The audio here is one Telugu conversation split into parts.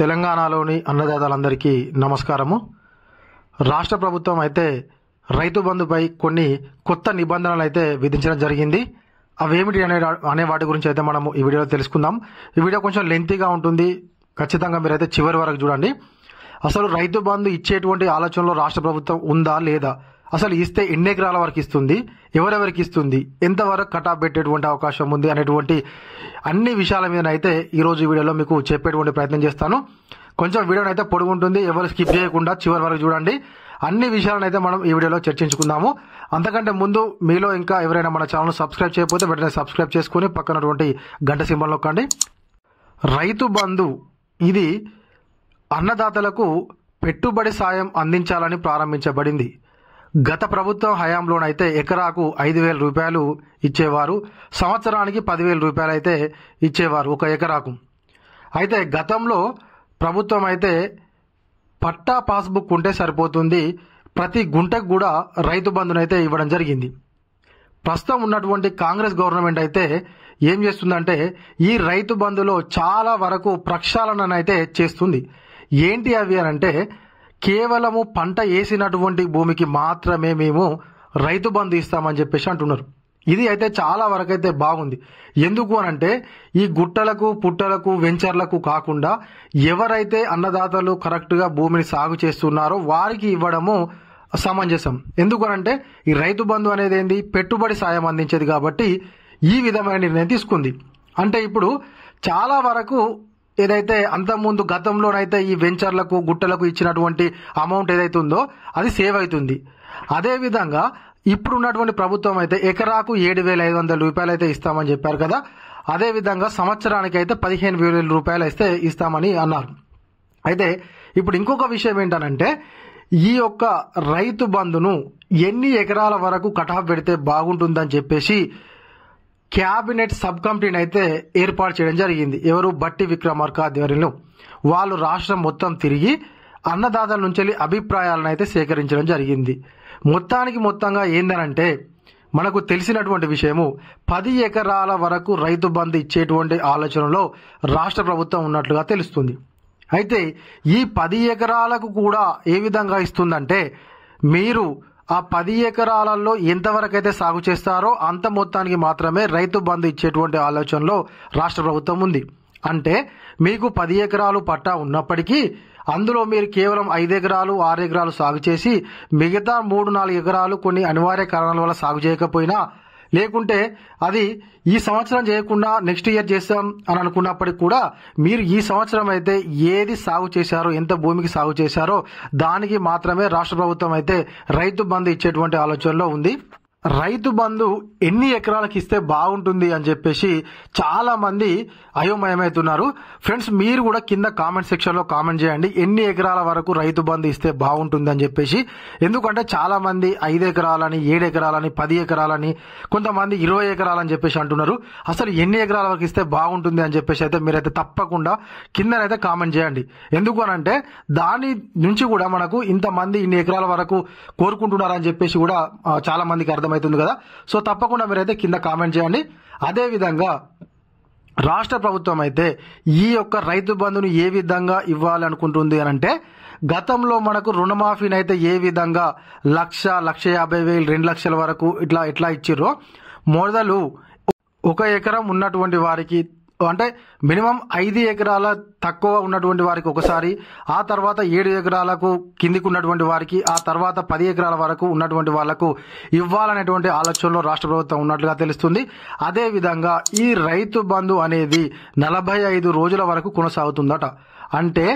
తెలంగాణలోని అన్నదాతలందరికీ నమస్కారము రాష్ట్ర ప్రభుత్వం అయితే రైతు బంధుపై కొన్ని కొత్త నిబంధనలు అయితే విధించడం జరిగింది అవేమిటి అనే అనే వాటి గురించి అయితే మనము ఈ వీడియోలో తెలుసుకుందాం ఈ వీడియో కొంచెం లెంతీగా ఉంటుంది ఖచ్చితంగా మీరైతే చివరి వరకు చూడండి అసలు రైతు బంధు ఇచ్చేటువంటి ఆలోచనలో రాష్ట్ర ప్రభుత్వం ఉందా లేదా అసలు ఇస్తే ఎన్ని ఎకరాల వరకు ఇస్తుంది ఎవరెవరికి ఇస్తుంది ఎంతవరకు కటాఫ్ పెట్టేటువంటి అవకాశం ఉంది అనేటువంటి అన్ని విషయాల మీదనైతే ఈరోజు వీడియోలో మీకు చెప్పేటువంటి ప్రయత్నం చేస్తాను కొంచెం వీడియోని అయితే పొడుగుంటుంది ఎవరు స్కిప్ చేయకుండా చివరి వరకు చూడండి అన్ని విషయాలను అయితే మనం ఈ వీడియోలో చర్చించుకుందాము అంతకంటే ముందు మీలో ఇంకా ఎవరైనా మన ఛానల్ సబ్స్క్రైబ్ చేయకపోతే వెంటనే సబ్స్క్రైబ్ చేసుకుని పక్కనటువంటి గంట సింబల్ నొక్కండి రైతు బంధు ఇది అన్నదాతలకు పెట్టుబడి సాయం అందించాలని ప్రారంభించబడింది గత ప్రభుత్వం హయాంలోనైతే ఎకరాకు ఐదు వేల రూపాయలు ఇచ్చేవారు సంవత్సరానికి పదివేల రూపాయలు అయితే ఇచ్చేవారు ఒక ఎకరాకు అయితే గతంలో ప్రభుత్వం అయితే పట్టా పాస్బుక్ ఉంటే సరిపోతుంది ప్రతి గుంటకు కూడా రైతు బంధునైతే ఇవ్వడం జరిగింది ప్రస్తుతం ఉన్నటువంటి కాంగ్రెస్ గవర్నమెంట్ అయితే ఏం చేస్తుందంటే ఈ రైతు బంధులో చాలా వరకు అయితే చేస్తుంది ఏంటి అవి అని అంటే కేవలము పంట వేసినటువంటి భూమికి మాత్రమే మేము రైతు బంధు ఇస్తామని చెప్పేసి అంటున్నారు ఇది అయితే చాలా వరకు అయితే బాగుంది ఎందుకు అని అంటే ఈ గుట్టలకు పుట్టలకు వెంచర్లకు కాకుండా ఎవరైతే అన్నదాతలు కరెక్ట్గా భూమిని సాగు చేస్తున్నారో వారికి ఇవ్వడము సమంజసం ఎందుకనంటే ఈ రైతు బంధు అనేది ఏంది పెట్టుబడి సాయం అందించేది కాబట్టి ఈ విధమైన నిర్ణయం తీసుకుంది అంటే ఇప్పుడు చాలా వరకు ఏదైతే అంతకుముందు గతంలోనైతే ఈ వెంచర్లకు గుట్టలకు ఇచ్చినటువంటి అమౌంట్ ఏదైతే ఉందో అది సేవ్ అవుతుంది అదేవిధంగా ఇప్పుడు ఉన్నటువంటి ప్రభుత్వం అయితే ఎకరాకు ఏడు వేల ఐదు వందల రూపాయలు అయితే ఇస్తామని చెప్పారు కదా అదేవిధంగా సంవత్సరానికి అయితే పదిహేను వేల రూపాయలు అయితే ఇస్తామని అన్నారు అయితే ఇప్పుడు ఇంకొక విషయం ఏంటనంటే ఈ యొక్క రైతు బంధును ఎన్ని ఎకరాల వరకు కటాఫ్ పెడితే బాగుంటుందని చెప్పేసి క్యాబినెట్ సబ్ కమిటీని అయితే ఏర్పాటు చేయడం జరిగింది ఎవరు బట్టి విక్రమార్క ఆధ్వర్యంలో వాళ్ళు రాష్ట్రం మొత్తం తిరిగి అన్నదాతల నుంచి అభిప్రాయాలను అయితే సేకరించడం జరిగింది మొత్తానికి మొత్తంగా ఏందనంటే మనకు తెలిసినటువంటి విషయము పది ఎకరాల వరకు రైతు బంధు ఇచ్చేటువంటి ఆలోచనలో రాష్ట్ర ప్రభుత్వం ఉన్నట్లుగా తెలుస్తుంది అయితే ఈ పది ఎకరాలకు కూడా ఏ విధంగా ఇస్తుందంటే మీరు ఆ పది ఎకరాలలో ఎంతవరకైతే సాగు చేస్తారో అంత మొత్తానికి మాత్రమే రైతు బంధు ఇచ్చేటువంటి ఆలోచనలో రాష్ట్ర ప్రభుత్వం ఉంది అంటే మీకు పది ఎకరాలు పట్టా ఉన్నప్పటికీ అందులో మీరు కేవలం ఐదు ఎకరాలు ఆరు ఎకరాలు సాగు చేసి మిగతా మూడు నాలుగు ఎకరాలు కొన్ని అనివార్య కారణాల వల్ల సాగు చేయకపోయినా లేకుంటే అది ఈ సంవత్సరం చేయకుండా నెక్స్ట్ ఇయర్ చేస్తాం అని అనుకున్నప్పటికి కూడా మీరు ఈ సంవత్సరం అయితే ఏది సాగు చేశారో ఎంత భూమికి సాగు చేశారో దానికి మాత్రమే రాష్ట్ర ప్రభుత్వం అయితే రైతు బంధు ఇచ్చేటువంటి ఆలోచనలో ఉంది రైతు బంధు ఎన్ని ఎకరాలకు ఇస్తే బాగుంటుంది అని చెప్పేసి చాలామంది అయోమయమవుతున్నారు ఫ్రెండ్స్ మీరు కూడా కింద కామెంట్ సెక్షన్లో కామెంట్ చేయండి ఎన్ని ఎకరాల వరకు రైతు బంధు ఇస్తే బాగుంటుంది అని చెప్పేసి ఎందుకంటే చాలామంది ఐదు ఎకరాలని ఏడు ఎకరాలని పది ఎకరాలని కొంతమంది ఇరవై ఎకరాలని చెప్పేసి అంటున్నారు అసలు ఎన్ని ఎకరాల వరకు ఇస్తే బాగుంటుంది అని చెప్పేసి అయితే మీరైతే తప్పకుండా కిందనైతే కామెంట్ చేయండి ఎందుకు అంటే దాని నుంచి కూడా మనకు ఇంతమంది ఇన్ని ఎకరాల వరకు కోరుకుంటున్నారని చెప్పేసి కూడా చాలా మందికి అర్థం అర్థమవుతుంది కదా సో తప్పకుండా మీరైతే కింద కామెంట్ చేయండి అదేవిధంగా రాష్ట్ర ప్రభుత్వం అయితే ఈ యొక్క రైతు బంధును ఏ విధంగా ఇవ్వాలనుకుంటుంది అని అంటే గతంలో మనకు రుణమాఫీని అయితే ఏ విధంగా లక్ష లక్ష యాభై వేలు రెండు లక్షల వరకు ఇట్లా ఎట్లా ఇచ్చిర్రో మొదలు ఒక ఎకరం ఉన్నటువంటి వారికి అంటే మినిమం ఐదు ఎకరాల తక్కువ ఉన్నటువంటి వారికి ఒకసారి ఆ తర్వాత ఏడు ఎకరాలకు కిందికి ఉన్నటువంటి వారికి ఆ తర్వాత పది ఎకరాల వరకు ఉన్నటువంటి వాళ్లకు ఇవ్వాలనేటువంటి ఆలోచనలో రాష్ట్ర ప్రభుత్వం ఉన్నట్లుగా తెలుస్తుంది అదేవిధంగా ఈ రైతు బంధు అనేది నలభై ఐదు రోజుల వరకు కొనసాగుతుందట అంటే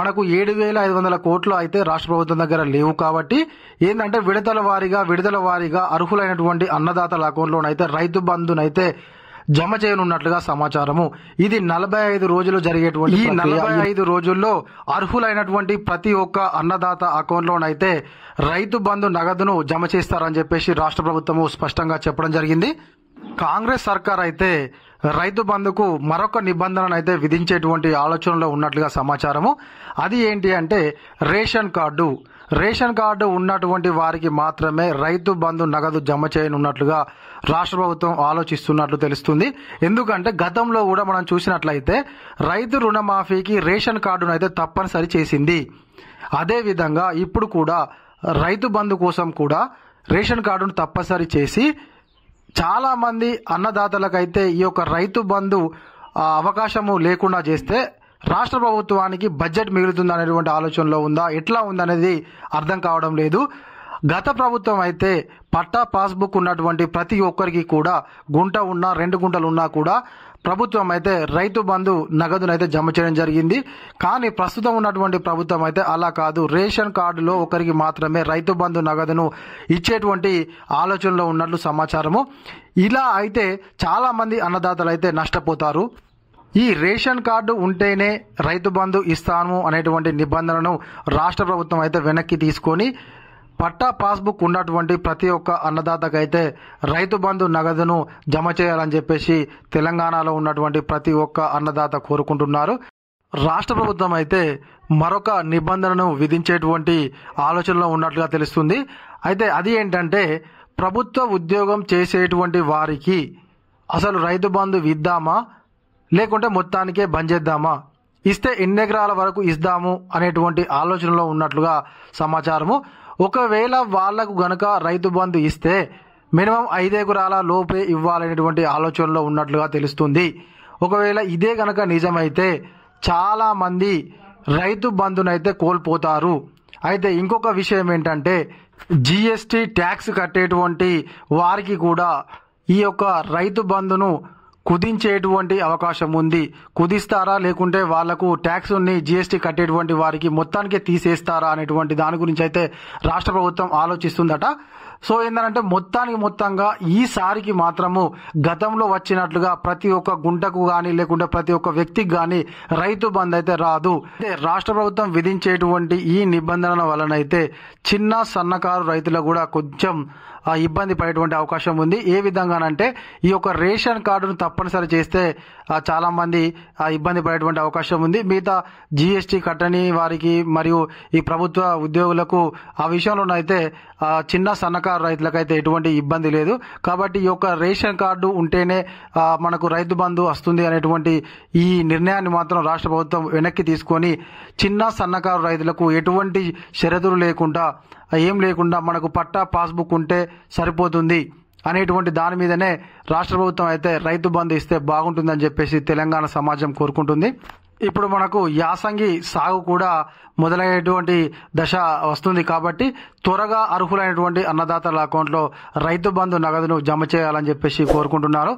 మనకు ఏడు వేల ఐదు వందల కోట్లు అయితే రాష్ట్ర ప్రభుత్వం దగ్గర లేవు కాబట్టి ఏంటంటే విడతల వారీగా విడుదల వారీగా అర్హులైనటువంటి అన్నదాతల అకౌంట్లోనైతే రైతు బంధునైతే జమ చేయనున్నట్లుగా సమాచారము ఇది నలభై ఐదు రోజులు జరిగేటువంటి ఈ నలభై ఐదు రోజుల్లో అర్హులైనటువంటి ప్రతి ఒక్క అన్నదాత అకౌంట్లోనైతే రైతు బంధు నగదును జమ చేస్తారని చెప్పేసి రాష్ట్ర ప్రభుత్వము స్పష్టంగా చెప్పడం జరిగింది కాంగ్రెస్ సర్కార్ అయితే రైతు బంధుకు మరొక నిబంధనను అయితే విధించేటువంటి ఆలోచనలో ఉన్నట్లుగా సమాచారము అది ఏంటి అంటే రేషన్ కార్డు రేషన్ కార్డు ఉన్నటువంటి వారికి మాత్రమే రైతు బంధు నగదు జమ చేయనున్నట్లుగా రాష్ట్ర ప్రభుత్వం ఆలోచిస్తున్నట్లు తెలుస్తుంది ఎందుకంటే గతంలో కూడా మనం చూసినట్లయితే రైతు రుణమాఫీకి రేషన్ కార్డును అయితే తప్పనిసరి చేసింది అదేవిధంగా ఇప్పుడు కూడా రైతు బంధు కోసం కూడా రేషన్ కార్డును తప్పనిసరి చేసి చాలామంది అన్నదాతలకైతే ఈ యొక్క రైతు బంధు అవకాశము లేకుండా చేస్తే రాష్ట్ర ప్రభుత్వానికి బడ్జెట్ మిగులుతుందనేటువంటి ఆలోచనలో ఉందా ఎట్లా ఉందనేది అర్థం కావడం లేదు గత ప్రభుత్వం అయితే పట్టా పాస్బుక్ ఉన్నటువంటి ప్రతి ఒక్కరికి కూడా గుంట ఉన్నా రెండు గుంటలు ఉన్నా కూడా ప్రభుత్వం అయితే రైతు బంధు నగదునైతే జమ చేయడం జరిగింది కానీ ప్రస్తుతం ఉన్నటువంటి ప్రభుత్వం అయితే అలా కాదు రేషన్ కార్డులో ఒకరికి మాత్రమే రైతు బంధు నగదును ఇచ్చేటువంటి ఆలోచనలో ఉన్నట్లు సమాచారము ఇలా అయితే చాలామంది అన్నదాతలు అయితే నష్టపోతారు ఈ రేషన్ కార్డు ఉంటేనే రైతు బంధు ఇస్తాము అనేటువంటి నిబంధనను రాష్ట్ర ప్రభుత్వం అయితే వెనక్కి తీసుకొని పట్టా పాస్బుక్ ఉన్నటువంటి ప్రతి ఒక్క అన్నదాతకైతే రైతు బంధు నగదును జమ చేయాలని చెప్పేసి తెలంగాణలో ఉన్నటువంటి ప్రతి ఒక్క అన్నదాత కోరుకుంటున్నారు రాష్ట్ర ప్రభుత్వం అయితే మరొక నిబంధనను విధించేటువంటి ఆలోచనలో ఉన్నట్లుగా తెలుస్తుంది అయితే అది ఏంటంటే ప్రభుత్వ ఉద్యోగం చేసేటువంటి వారికి అసలు రైతు బంధు విద్దామా లేకుంటే మొత్తానికే బంద్ చేద్దామా ఇస్తే ఎన్ని ఎకరాల వరకు ఇస్తాము అనేటువంటి ఆలోచనలో ఉన్నట్లుగా సమాచారము ఒకవేళ వాళ్లకు గనక రైతు బంధు ఇస్తే మినిమం ఐదేగురాల లోపే ఇవ్వాలనేటువంటి ఆలోచనలో ఉన్నట్లుగా తెలుస్తుంది ఒకవేళ ఇదే గనక నిజమైతే చాలామంది రైతు బంధునైతే కోల్పోతారు అయితే ఇంకొక విషయం ఏంటంటే జిఎస్టీ ట్యాక్స్ కట్టేటువంటి వారికి కూడా ఈ యొక్క రైతు బంధును కుదించేటువంటి అవకాశం ఉంది కుదిస్తారా లేకుంటే వాళ్లకు ట్యాక్స్ ని జీఎస్టీ కట్టేటువంటి వారికి మొత్తానికి తీసేస్తారా అనేటువంటి దాని గురించి అయితే రాష్ట్ర ప్రభుత్వం ఆలోచిస్తుందట సో ఏంటంటే మొత్తానికి మొత్తంగా ఈసారికి మాత్రము గతంలో వచ్చినట్లుగా ప్రతి ఒక్క గుంటకు కానీ లేకుంటే ప్రతి ఒక్క వ్యక్తికి కానీ రైతు బంద్ అయితే రాదు అంటే రాష్ట్ర ప్రభుత్వం విధించేటువంటి ఈ నిబంధనల వలన అయితే చిన్న సన్నకారు రైతులకు కూడా కొంచెం ఇబ్బంది పడేటువంటి అవకాశం ఉంది ఏ విధంగానంటే ఈ యొక్క రేషన్ కార్డును తప్పనిసరి చేస్తే చాలామంది ఇబ్బంది పడేటువంటి అవకాశం ఉంది మిగతా జీఎస్టీ కట్టని వారికి మరియు ఈ ప్రభుత్వ ఉద్యోగులకు ఆ విషయంలోనైతే చిన్న సన్నకారు రైతులకైతే ఎటువంటి ఇబ్బంది లేదు కాబట్టి ఈ యొక్క రేషన్ కార్డు ఉంటేనే మనకు రైతు బంధు వస్తుంది అనేటువంటి ఈ నిర్ణయాన్ని మాత్రం రాష్ట్ర ప్రభుత్వం వెనక్కి తీసుకొని చిన్న సన్నకారు రైతులకు ఎటువంటి షరతులు లేకుండా ఏం లేకుండా మనకు పట్టా పాస్బుక్ ఉంటే సరిపోతుంది అనేటువంటి దాని మీదనే రాష్ట్ర ప్రభుత్వం అయితే రైతు బంధు ఇస్తే బాగుంటుందని చెప్పేసి తెలంగాణ సమాజం కోరుకుంటుంది ఇప్పుడు మనకు యాసంగి సాగు కూడా మొదలయ్యేటువంటి దశ వస్తుంది కాబట్టి త్వరగా అర్హులైనటువంటి అన్నదాతల అకౌంట్లో రైతు బంధు నగదును జమ చేయాలని చెప్పేసి కోరుకుంటున్నారు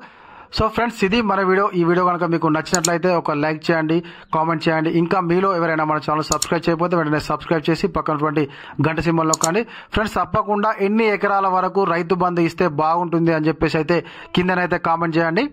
సో ఫ్రెండ్స్ ఇది మన వీడియో ఈ వీడియో కనుక మీకు నచ్చినట్లయితే ఒక లైక్ చేయండి కామెంట్ చేయండి ఇంకా మీలో ఎవరైనా మన ఛానల్ సబ్స్క్రైబ్ చేయకపోతే వెంటనే సబ్స్క్రైబ్ చేసి పక్కనటువంటి గంట సింబల్ కానీ ఫ్రెండ్స్ తప్పకుండా ఎన్ని ఎకరాల వరకు రైతు బంధు ఇస్తే బాగుంటుంది అని చెప్పేసి అయితే కిందనైతే కామెంట్ చేయండి